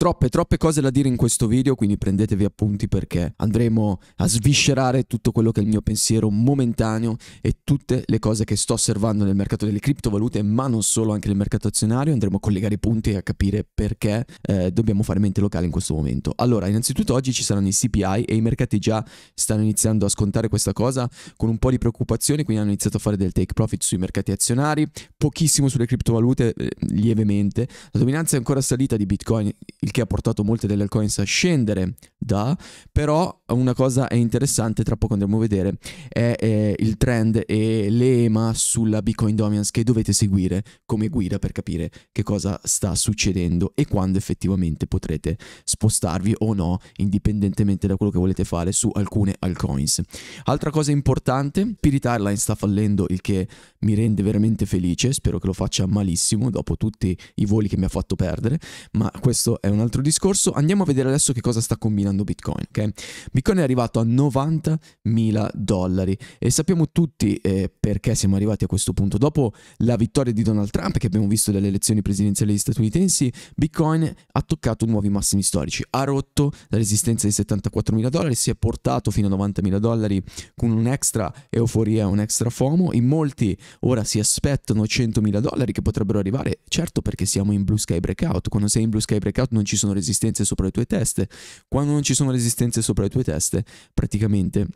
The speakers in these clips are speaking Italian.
Troppe, troppe cose da dire in questo video, quindi prendetevi appunti perché andremo a sviscerare tutto quello che è il mio pensiero momentaneo e tutte le cose che sto osservando nel mercato delle criptovalute, ma non solo, anche nel mercato azionario. Andremo a collegare i punti e a capire perché eh, dobbiamo fare mente locale in questo momento. Allora, innanzitutto oggi ci saranno i CPI e i mercati già stanno iniziando a scontare questa cosa con un po' di preoccupazione, quindi hanno iniziato a fare del take profit sui mercati azionari, pochissimo sulle criptovalute, eh, lievemente. La dominanza è ancora salita di Bitcoin il che ha portato molte delle altcoins a scendere da, però una cosa è interessante, tra poco andremo a vedere, è, è il trend e l'EMA sulla Bitcoin Dominance che dovete seguire come guida per capire che cosa sta succedendo e quando effettivamente potrete spostarvi o no, indipendentemente da quello che volete fare su alcune altcoins. Altra cosa importante, Spirit Airline sta fallendo, il che mi rende veramente felice, spero che lo faccia malissimo dopo tutti i voli che mi ha fatto perdere, ma questo è un un altro discorso, andiamo a vedere adesso che cosa sta combinando Bitcoin. Okay? Bitcoin è arrivato a 90.000 dollari e sappiamo tutti eh, perché siamo arrivati a questo punto. Dopo la vittoria di Donald Trump, che abbiamo visto dalle elezioni presidenziali statunitensi, Bitcoin ha toccato nuovi massimi storici, ha rotto la resistenza di 74.000 dollari, si è portato fino a 90.000 dollari con un'extra euforia, un extra FOMO. In molti ora si aspettano 100.000 dollari che potrebbero arrivare, certo perché siamo in Blue Sky Breakout. Quando sei in Blue Sky Breakout non ci sono resistenze sopra le tue teste. Quando non ci sono resistenze sopra le tue teste, praticamente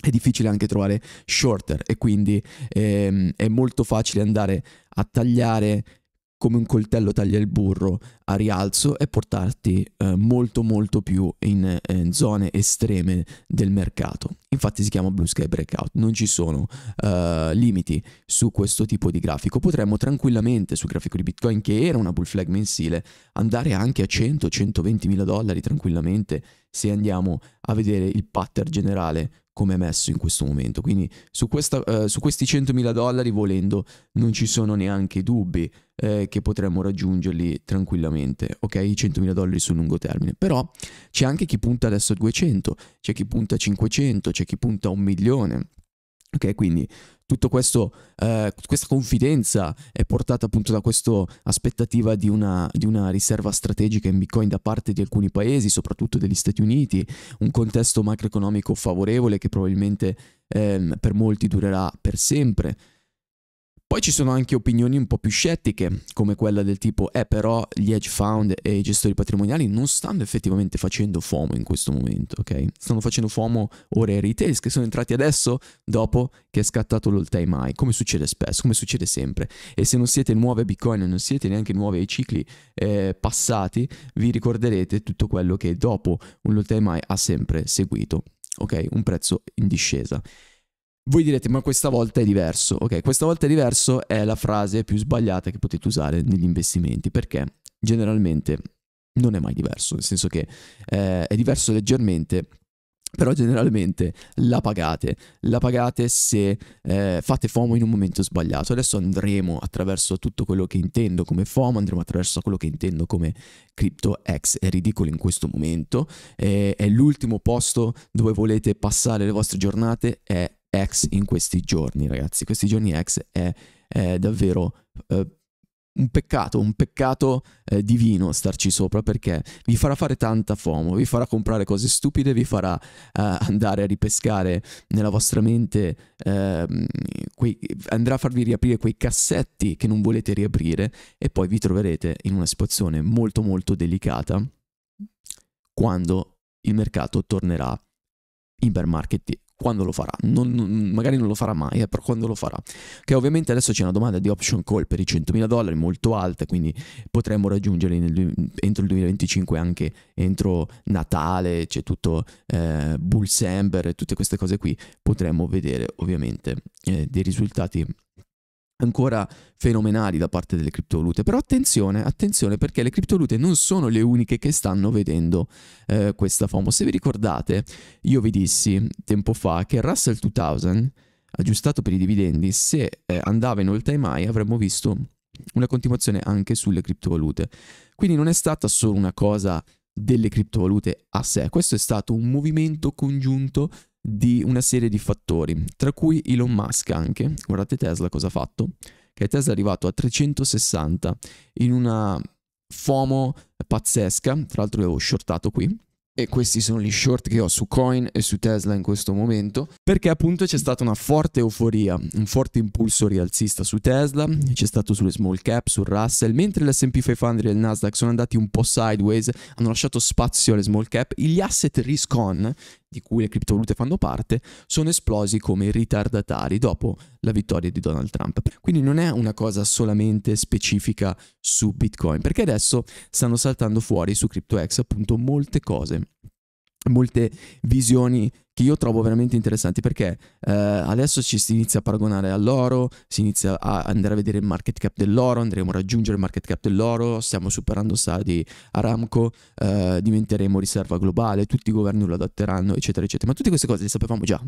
è difficile anche trovare shorter e quindi ehm, è molto facile andare a tagliare come un coltello taglia il burro a rialzo e portarti eh, molto molto più in, eh, in, zone estreme del mercato. Infatti si chiama Blue Sky Breakout, non ci sono eh, limiti su questo tipo di grafico. Potremmo tranquillamente sul grafico di Bitcoin, che era una bull flag mensile, andare anche a 100-120 mila dollari tranquillamente se andiamo a vedere il pattern generale come è messo in questo momento. Quindi su, questa, eh, su questi 100.000 dollari volendo non ci sono neanche dubbi eh, che potremmo raggiungerli tranquillamente, ok? I 100.000 dollari sul lungo termine. Però c'è anche chi punta adesso a 200, c'è chi punta a 500, c'è chi punta a un milione. Ok, quindi tutto questo, eh, questa confidenza è portata appunto da questa aspettativa di una, di una, riserva strategica in Bitcoin da parte di alcuni paesi, soprattutto degli Stati Uniti, un contesto macroeconomico favorevole che probabilmente eh, per molti durerà per sempre. Poi ci sono anche opinioni un po' più scettiche, come quella del tipo eh però gli hedge fund e i gestori patrimoniali non stanno effettivamente facendo FOMO in questo momento, ok? Stanno facendo FOMO ora ai retail che sono entrati adesso dopo che è scattato l'all time high, come succede spesso, come succede sempre. E se non siete nuovi a Bitcoin e non siete neanche nuovi ai cicli eh, passati, vi ricorderete tutto quello che dopo un all time high ha sempre seguito, ok? Un prezzo in discesa. Voi direte, ma questa volta è diverso. Ok, questa volta è diverso è la frase più sbagliata che potete usare negli investimenti, perché generalmente non è mai diverso, nel senso che eh, è diverso leggermente, però generalmente la pagate, la pagate se eh, fate FOMO in un momento sbagliato. Adesso andremo attraverso tutto quello che intendo come FOMO, andremo attraverso quello che intendo come Crypto X è ridicolo in questo momento, eh, è l'ultimo posto dove volete passare le vostre giornate, è X in questi giorni, ragazzi. Questi giorni X è, è davvero eh, un peccato, un peccato eh, divino starci sopra perché vi farà fare tanta FOMO, vi farà comprare cose stupide, vi farà eh, andare a ripescare nella vostra mente, eh, quei, andrà a farvi riaprire quei cassetti che non volete riaprire e poi vi troverete in una situazione molto molto delicata quando il mercato tornerà in bear market quando lo farà, non, magari non lo farà mai, eh, però quando lo farà. Che ovviamente adesso c'è una domanda di option call per i 100.000 dollari molto alta, quindi potremmo raggiungerli nel, entro il 2025 anche entro Natale, c'è tutto eh, Bull Sember, tutte queste cose qui, potremmo vedere ovviamente eh, dei risultati ancora fenomenali da parte delle criptovalute. Però attenzione, attenzione perché le criptovalute non sono le uniche che stanno vedendo eh, questa FOMO. Se vi ricordate, io vi dissi tempo fa che Russell 2000, aggiustato per i dividendi, se eh, andava in all time high avremmo visto una continuazione anche sulle criptovalute. Quindi non è stata solo una cosa delle criptovalute a sé. Questo è stato un movimento congiunto di una serie di fattori, tra cui Elon Musk anche, guardate Tesla cosa ha fatto, che Tesla è arrivato a 360 in una FOMO pazzesca, tra l'altro l'avevo shortato qui, e questi sono gli short che ho su Coin e su Tesla in questo momento, perché appunto c'è stata una forte euforia, un forte impulso rialzista su Tesla, c'è stato sulle small cap, sul Russell, mentre l'S&P 500 e il Nasdaq sono andati un po' sideways, hanno lasciato spazio alle small cap, gli asset risk on, di cui le criptovalute fanno parte, sono esplosi come ritardatari dopo la vittoria di Donald Trump. Quindi non è una cosa solamente specifica su Bitcoin, perché adesso stanno saltando fuori su CryptoX appunto molte cose molte visioni che io trovo veramente interessanti perché eh, adesso ci si inizia a paragonare all'oro, si inizia a andare a vedere il market cap dell'oro, andremo a raggiungere il market cap dell'oro, stiamo superando Saudi Aramco, eh, diventeremo riserva globale, tutti i governi lo adatteranno, eccetera, eccetera. Ma tutte queste cose le sapevamo già.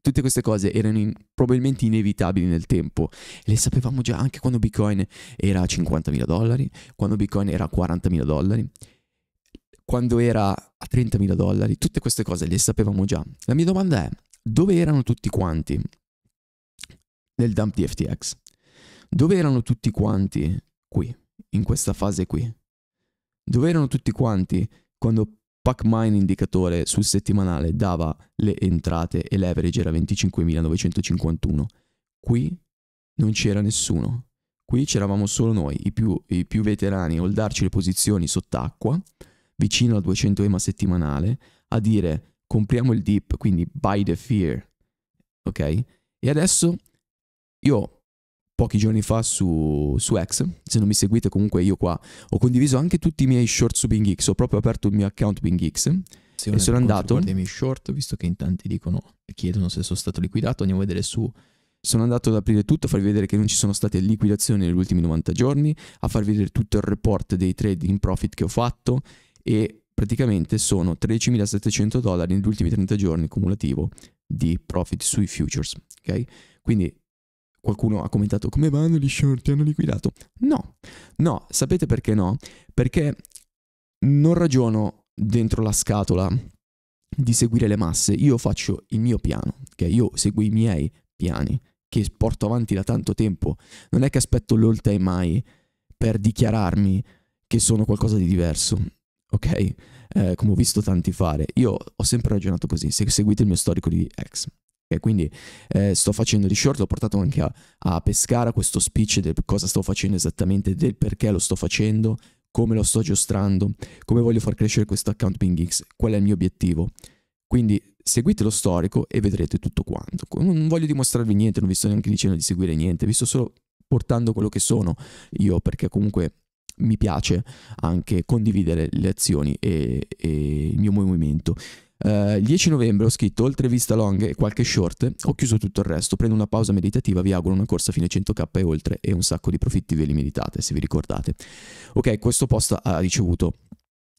Tutte queste cose erano in, probabilmente inevitabili nel tempo, le sapevamo già anche quando Bitcoin era a 50.000 dollari, quando Bitcoin era a 40.000 dollari, quando era a 30.000 dollari, tutte queste cose le sapevamo già. La mia domanda è, dove erano tutti quanti nel dump di FTX? Dove erano tutti quanti qui, in questa fase qui? Dove erano tutti quanti quando Pacmine indicatore sul settimanale dava le entrate e l'average era 25.951? Qui non c'era nessuno. Qui c'eravamo solo noi, i più, i più veterani, oldarci le posizioni sott'acqua vicino al 200 EMA settimanale, a dire compriamo il dip, quindi buy the fear, ok? E adesso io pochi giorni fa su, su X, se non mi seguite comunque io qua, ho condiviso anche tutti i miei short su BingX, ho proprio aperto il mio account BingX se e sono andato... Guarda i miei short, visto che in tanti dicono, e chiedono se sono stato liquidato, andiamo a vedere su sono andato ad aprire tutto, a farvi vedere che non ci sono state liquidazioni negli ultimi 90 giorni, a farvi vedere tutto il report dei trade in profit che ho fatto, e praticamente sono 13.700 dollari negli ultimi 30 giorni cumulativo di profit sui futures, ok? Quindi qualcuno ha commentato come vanno gli short, ti hanno liquidato? No, no, sapete perché no? Perché non ragiono dentro la scatola di seguire le masse, io faccio il mio piano, ok? Io seguo i miei piani che porto avanti da tanto tempo, non è che aspetto l'all time high per dichiararmi che sono qualcosa di diverso ok? Eh, come ho visto tanti fare. Io ho sempre ragionato così, se seguite il mio storico di ex. Okay, quindi eh, sto facendo di short, l'ho portato anche a, a Pescara questo speech del cosa sto facendo esattamente, del perché lo sto facendo, come lo sto giostrando, come voglio far crescere questo account Ping X, qual è il mio obiettivo. Quindi seguite lo storico e vedrete tutto quanto. Non voglio dimostrarvi niente, non vi sto neanche dicendo di seguire niente, vi sto solo portando quello che sono io, perché comunque mi piace anche condividere le azioni e, e il mio movimento. Uh, il 10 novembre ho scritto oltre vista long e qualche short, ho chiuso tutto il resto, prendo una pausa meditativa, vi auguro una corsa fino a 100k e oltre e un sacco di profitti ve li meditate se vi ricordate. Ok, questo post ha ricevuto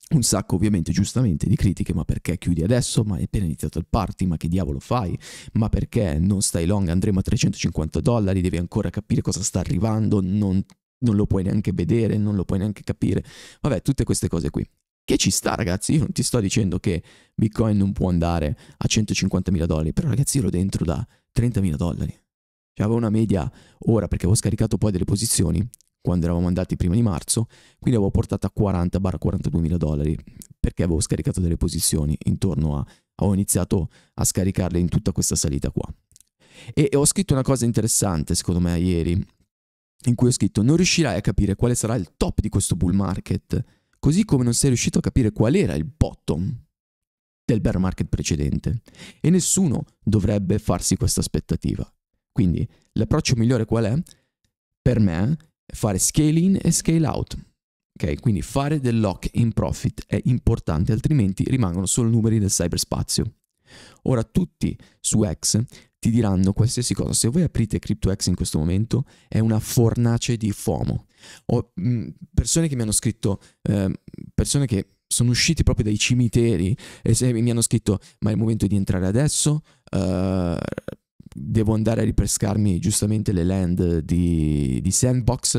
un sacco ovviamente giustamente di critiche, ma perché chiudi adesso? Ma è appena iniziato il party, ma che diavolo fai? Ma perché non stai long? Andremo a 350 dollari, devi ancora capire cosa sta arrivando, non non lo puoi neanche vedere, non lo puoi neanche capire. Vabbè, tutte queste cose qui. Che ci sta, ragazzi. Io non ti sto dicendo che Bitcoin non può andare a 150.000 dollari, però, ragazzi, ero dentro da 30.000 dollari. Cioè, avevo una media ora perché avevo scaricato poi delle posizioni quando eravamo andati prima di marzo, quindi avevo portato a 40-42.000 dollari perché avevo scaricato delle posizioni intorno a. Ho iniziato a scaricarle in tutta questa salita qua. E, e ho scritto una cosa interessante, secondo me, ieri in cui ho scritto non riuscirai a capire quale sarà il top di questo bull market, così come non sei riuscito a capire qual era il bottom del bear market precedente. E nessuno dovrebbe farsi questa aspettativa. Quindi l'approccio migliore qual è? Per me è fare scale in e scale out. Okay? Quindi fare del lock in profit è importante, altrimenti rimangono solo numeri nel cyberspazio. Ora tutti su X ti diranno qualsiasi cosa. Se voi aprite CryptoX in questo momento è una fornace di FOMO. Ho mm, persone che mi hanno scritto, eh, persone che sono usciti proprio dai cimiteri e se, mi hanno scritto ma è il momento di entrare adesso, uh, devo andare a ripescarmi giustamente le land di, di Sandbox,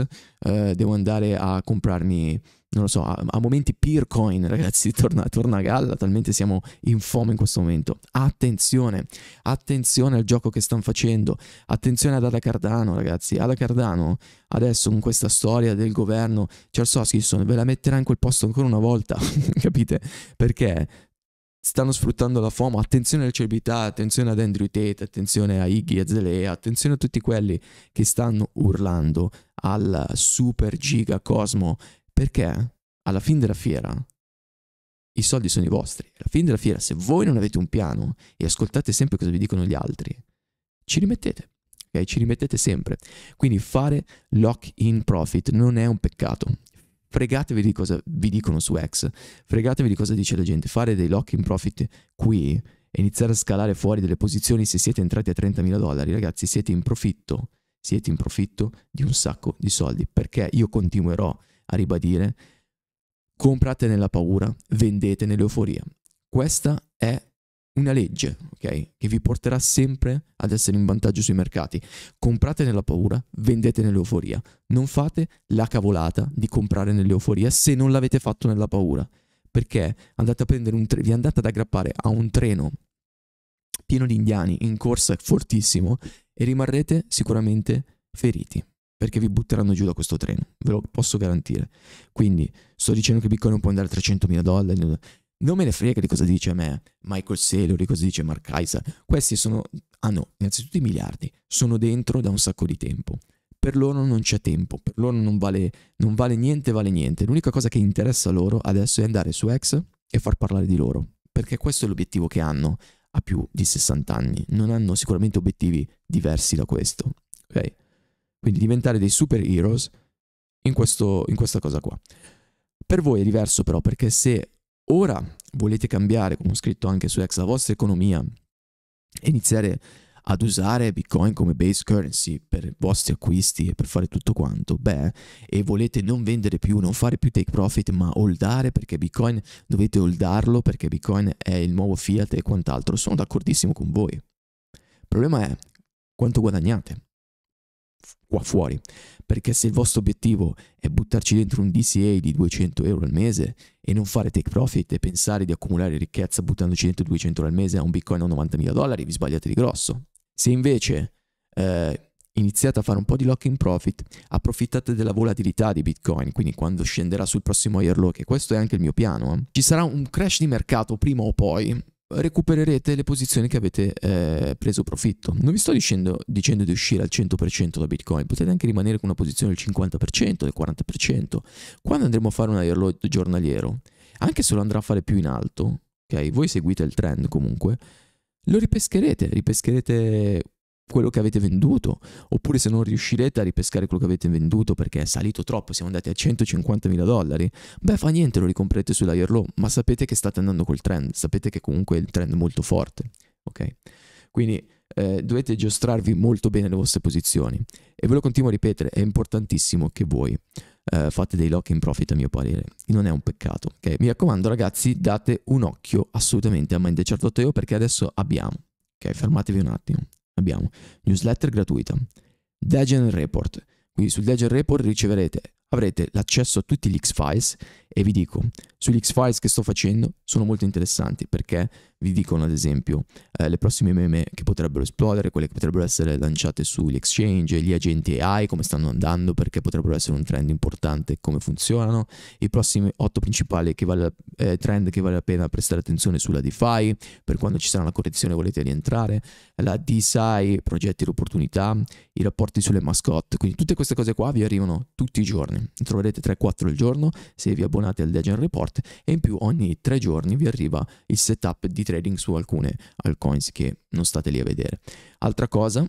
uh, devo andare a comprarmi non lo so, a, a momenti peer coin, ragazzi, torna, torna, a galla, talmente siamo in fome in questo momento. Attenzione, attenzione al gioco che stanno facendo, attenzione ad Ada Cardano, ragazzi. Ada Cardano, adesso con questa storia del governo, Cersoskinson ve la metterà in quel posto ancora una volta, capite? Perché stanno sfruttando la FOMO, attenzione alle celebrità, attenzione ad Andrew Tate, attenzione a Iggy Azalea, attenzione a tutti quelli che stanno urlando al super giga cosmo perché alla fine della fiera i soldi sono i vostri. Alla fine della fiera, se voi non avete un piano e ascoltate sempre cosa vi dicono gli altri, ci rimettete. Ok? Ci rimettete sempre. Quindi fare lock in profit non è un peccato. Fregatevi di cosa vi dicono su X, fregatevi di cosa dice la gente. Fare dei lock in profit qui e iniziare a scalare fuori delle posizioni se siete entrati a 30.000 dollari, ragazzi, siete in profitto. Siete in profitto di un sacco di soldi perché io continuerò a ribadire, comprate nella paura, vendete nell'euforia. Questa è una legge, ok? Che vi porterà sempre ad essere in vantaggio sui mercati. Comprate nella paura, vendete nell'euforia. Non fate la cavolata di comprare nell'euforia se non l'avete fatto nella paura. Perché andate a prendere un tre- vi andate ad aggrappare a un treno pieno di indiani in corsa fortissimo e rimarrete sicuramente feriti perché vi butteranno giù da questo treno, ve lo posso garantire. Quindi sto dicendo che Bitcoin non può andare a 300.000 dollari, non me ne frega di cosa dice a me Michael Saylor, di cosa dice Mark Kaiser. Questi sono, hanno ah innanzitutto i miliardi, sono dentro da un sacco di tempo. Per loro non c'è tempo, per loro non vale, non vale niente, vale niente. L'unica cosa che interessa loro adesso è andare su X e far parlare di loro, perché questo è l'obiettivo che hanno a più di 60 anni. Non hanno sicuramente obiettivi diversi da questo. Ok? Quindi diventare dei superheroes in, questo, in questa cosa qua. Per voi è diverso però perché se ora volete cambiare, come ho scritto anche su X, la vostra economia iniziare ad usare Bitcoin come base currency per i vostri acquisti e per fare tutto quanto, beh, e volete non vendere più, non fare più take profit, ma holdare perché Bitcoin dovete holdarlo perché Bitcoin è il nuovo fiat e quant'altro, sono d'accordissimo con voi. Il problema è quanto guadagnate qua fuori. Perché se il vostro obiettivo è buttarci dentro un DCA di 200 euro al mese e non fare take profit e pensare di accumulare ricchezza buttandoci dentro 200 euro al mese a un bitcoin a 90.000 dollari, vi sbagliate di grosso. Se invece eh, iniziate a fare un po' di lock in profit, approfittate della volatilità di bitcoin, quindi quando scenderà sul prossimo year low, che questo è anche il mio piano, eh, ci sarà un crash di mercato prima o poi, recupererete le posizioni che avete eh, preso profitto. Non vi sto dicendo, dicendo di uscire al 100% da Bitcoin, potete anche rimanere con una posizione del 50%, del 40%. Quando andremo a fare un airload giornaliero, anche se lo andrà a fare più in alto, ok? Voi seguite il trend comunque, lo ripescherete, ripescherete quello che avete venduto, oppure se non riuscirete a ripescare quello che avete venduto perché è salito troppo, siamo andati a 150.000 dollari, beh fa niente, lo ricomprate sulla low, ma sapete che state andando col trend, sapete che comunque è il trend molto forte, ok? Quindi eh, dovete giostrarvi molto bene le vostre posizioni e ve lo continuo a ripetere, è importantissimo che voi eh, fate dei lock in profit a mio parere, non è un peccato, ok? Mi raccomando ragazzi, date un occhio assolutamente a Mind Chart.io perché adesso abbiamo, ok? Fermatevi un attimo abbiamo newsletter gratuita, Degen Report. Quindi sul Degen Report riceverete, avrete l'accesso a tutti gli X-Files e vi dico, sugli X-Files che sto facendo sono molto interessanti perché vi dicono ad esempio eh, le prossime meme che potrebbero esplodere, quelle che potrebbero essere lanciate sugli exchange, gli agenti AI, come stanno andando, perché potrebbero essere un trend importante, come funzionano, i prossimi otto principali che vale, eh, trend che vale la pena prestare attenzione sulla DeFi, per quando ci sarà una correzione volete rientrare, la DSI, progetti e opportunità, i rapporti sulle mascotte, quindi tutte queste cose qua vi arrivano tutti i giorni, ne troverete 3-4 al giorno se vi abbonate al Degen Report e in più ogni 3 giorni vi arriva il setup di trading su alcune altcoins che non state lì a vedere. Altra cosa,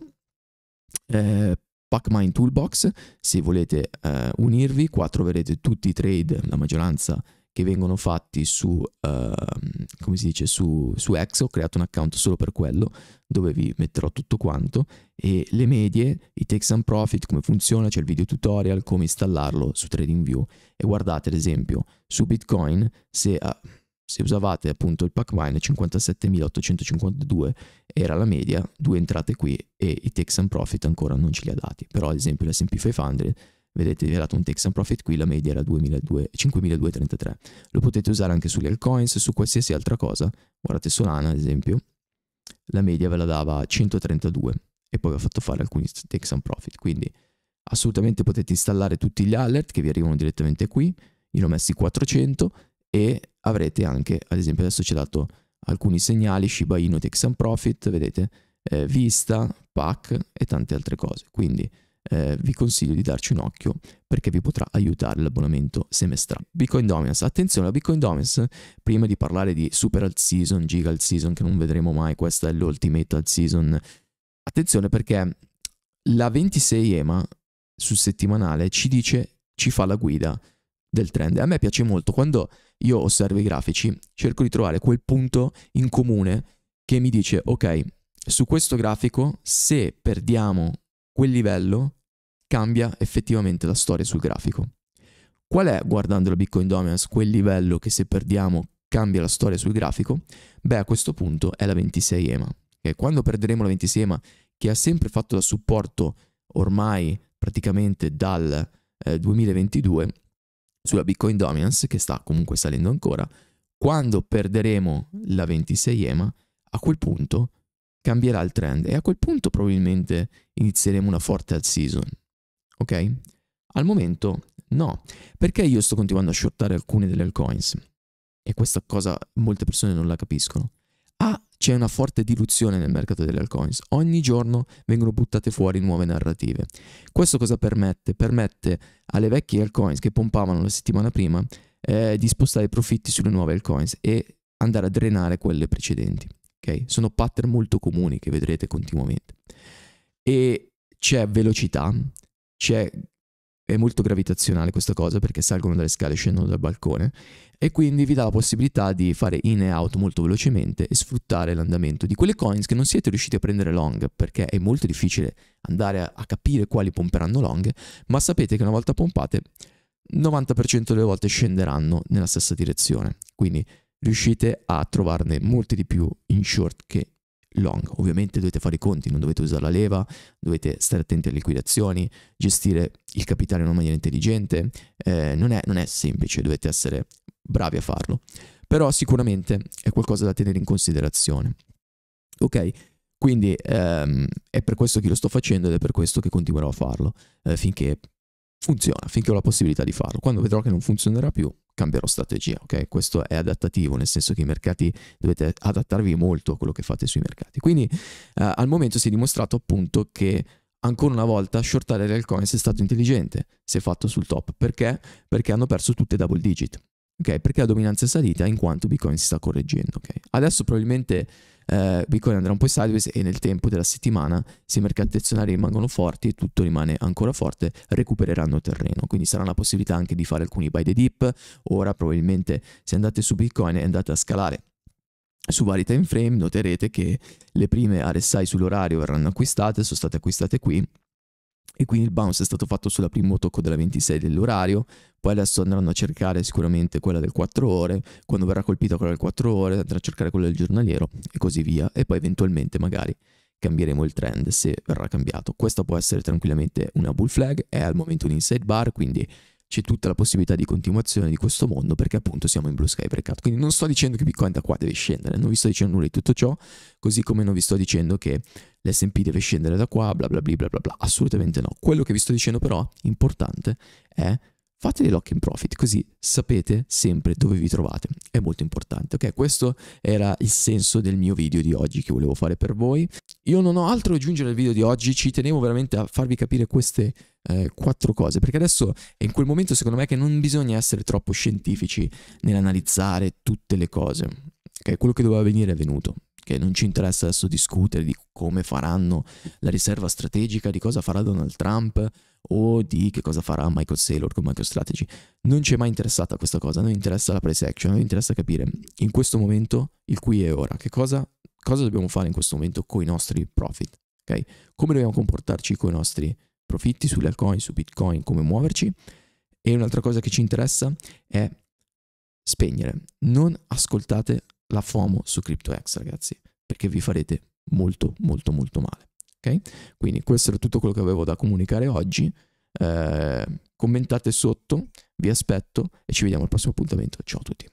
eh, Pacmine Toolbox, se volete eh, unirvi, qua troverete tutti i trade, la maggioranza che vengono fatti su, eh, come si dice, su, su X, ho creato un account solo per quello, dove vi metterò tutto quanto, e le medie, i takes and profit, come funziona, c'è il video tutorial, come installarlo su TradingView, e guardate ad esempio su Bitcoin, se... Eh, se usavate appunto il Pacmine 57.852 era la media, due entrate qui e i takes and profit ancora non ce li ha dati, però ad esempio l'S&P 500 vedete vi ha dato un takes and profit qui, la media era 5.233, lo potete usare anche sugli altcoins, su qualsiasi altra cosa, guardate Solana ad esempio, la media ve la dava 132 e poi vi ha fatto fare alcuni takes and profit, quindi assolutamente potete installare tutti gli alert che vi arrivano direttamente qui, io ne ho messi 400, e avrete anche, ad esempio adesso ci ha dato alcuni segnali, Shiba Inu, Texan Profit, vedete, eh, Vista, PAC e tante altre cose. Quindi eh, vi consiglio di darci un occhio perché vi potrà aiutare l'abbonamento semestrale. Bitcoin Dominance, attenzione, la Bitcoin Dominance, prima di parlare di Super Alt Season, Giga Alt Season, che non vedremo mai, questa è l'Ultimate Alt Season, attenzione perché la 26 EMA sul settimanale ci dice, ci fa la guida del trend. A me piace molto quando io osservo i grafici, cerco di trovare quel punto in comune che mi dice, ok, su questo grafico, se perdiamo quel livello, cambia effettivamente la storia sul grafico. Qual è, guardando la Bitcoin Dominance, quel livello che se perdiamo cambia la storia sul grafico? Beh, a questo punto è la 26ema. Okay? Quando perderemo la 26ema, che ha sempre fatto da supporto ormai praticamente dal eh, 2022, sulla Bitcoin Dominance, che sta comunque salendo ancora, quando perderemo la 26ema, a quel punto cambierà il trend e a quel punto probabilmente inizieremo una forte alt season. Ok? Al momento no, perché io sto continuando a shortare alcune delle altcoins e questa cosa molte persone non la capiscono. A c'è una forte diluzione nel mercato delle altcoins. Ogni giorno vengono buttate fuori nuove narrative. Questo cosa permette? Permette alle vecchie altcoins che pompavano la settimana prima eh, di spostare i profitti sulle nuove altcoins e andare a drenare quelle precedenti. Okay? Sono pattern molto comuni che vedrete continuamente. E c'è velocità, c'è è molto gravitazionale questa cosa perché salgono dalle scale e scendono dal balcone e quindi vi dà la possibilità di fare in e out molto velocemente e sfruttare l'andamento di quelle coins che non siete riusciti a prendere long perché è molto difficile andare a, a capire quali pomperanno long ma sapete che una volta pompate 90% delle volte scenderanno nella stessa direzione quindi riuscite a trovarne molti di più in short che long. Ovviamente dovete fare i conti, non dovete usare la leva, dovete stare attenti alle liquidazioni, gestire il capitale in una maniera intelligente. Eh, non, è, non è semplice, dovete essere bravi a farlo. Però sicuramente è qualcosa da tenere in considerazione. Ok? Quindi ehm, è per questo che lo sto facendo ed è per questo che continuerò a farlo eh, finché funziona finché ho la possibilità di farlo. Quando vedrò che non funzionerà più, cambierò strategia, ok? Questo è adattativo, nel senso che i mercati dovete adattarvi molto a quello che fate sui mercati. Quindi eh, al momento si è dimostrato appunto che ancora una volta shortare le altcoins è stato intelligente si è fatto sul top. Perché? Perché hanno perso tutte double digit. Ok, perché la dominanza è salita in quanto Bitcoin si sta correggendo. Ok, Adesso probabilmente eh, Bitcoin andrà un po' sideways e nel tempo della settimana, se i mercati azionari rimangono forti e tutto rimane ancora forte, recupereranno terreno. Quindi sarà la possibilità anche di fare alcuni buy the dip. Ora probabilmente se andate su Bitcoin e andate a scalare su vari time frame noterete che le prime RSI sull'orario verranno acquistate, sono state acquistate qui e quindi il bounce è stato fatto sulla primo tocco della 26 dell'orario, poi adesso andranno a cercare sicuramente quella del 4 ore, quando verrà colpita quella del 4 ore andrà a cercare quella del giornaliero e così via, e poi eventualmente magari cambieremo il trend se verrà cambiato. Questa può essere tranquillamente una bull flag, è al momento un inside bar, quindi c'è tutta la possibilità di continuazione di questo mondo perché appunto siamo in Blue Sky Breakout. Quindi non sto dicendo che Bitcoin da qua deve scendere, non vi sto dicendo nulla di tutto ciò, così come non vi sto dicendo che l'SP deve scendere da qua, bla bla bla bla bla, assolutamente no. Quello che vi sto dicendo però, importante, è fate dei lock in profit così sapete sempre dove vi trovate è molto importante ok questo era il senso del mio video di oggi che volevo fare per voi io non ho altro da aggiungere al video di oggi ci tenevo veramente a farvi capire queste eh, quattro cose, perché adesso è in quel momento secondo me che non bisogna essere troppo scientifici nell'analizzare tutte le cose, okay? quello che doveva venire è venuto, che non ci interessa adesso discutere di come faranno la riserva strategica, di cosa farà Donald Trump o di che cosa farà Michael Saylor con Michael Strategy. Non ci è mai interessata questa cosa, a noi interessa la price action, a noi interessa capire in questo momento il qui e ora, che cosa, cosa dobbiamo fare in questo momento con i nostri profit, ok? Come dobbiamo comportarci con i nostri profitti sulle altcoin, su Bitcoin, come muoverci. E un'altra cosa che ci interessa è spegnere. Non ascoltate la FOMO su CryptoX, ragazzi, perché vi farete molto, molto, molto male. Ok? Quindi questo era tutto quello che avevo da comunicare oggi. Eh, commentate sotto, vi aspetto e ci vediamo al prossimo appuntamento. Ciao a tutti.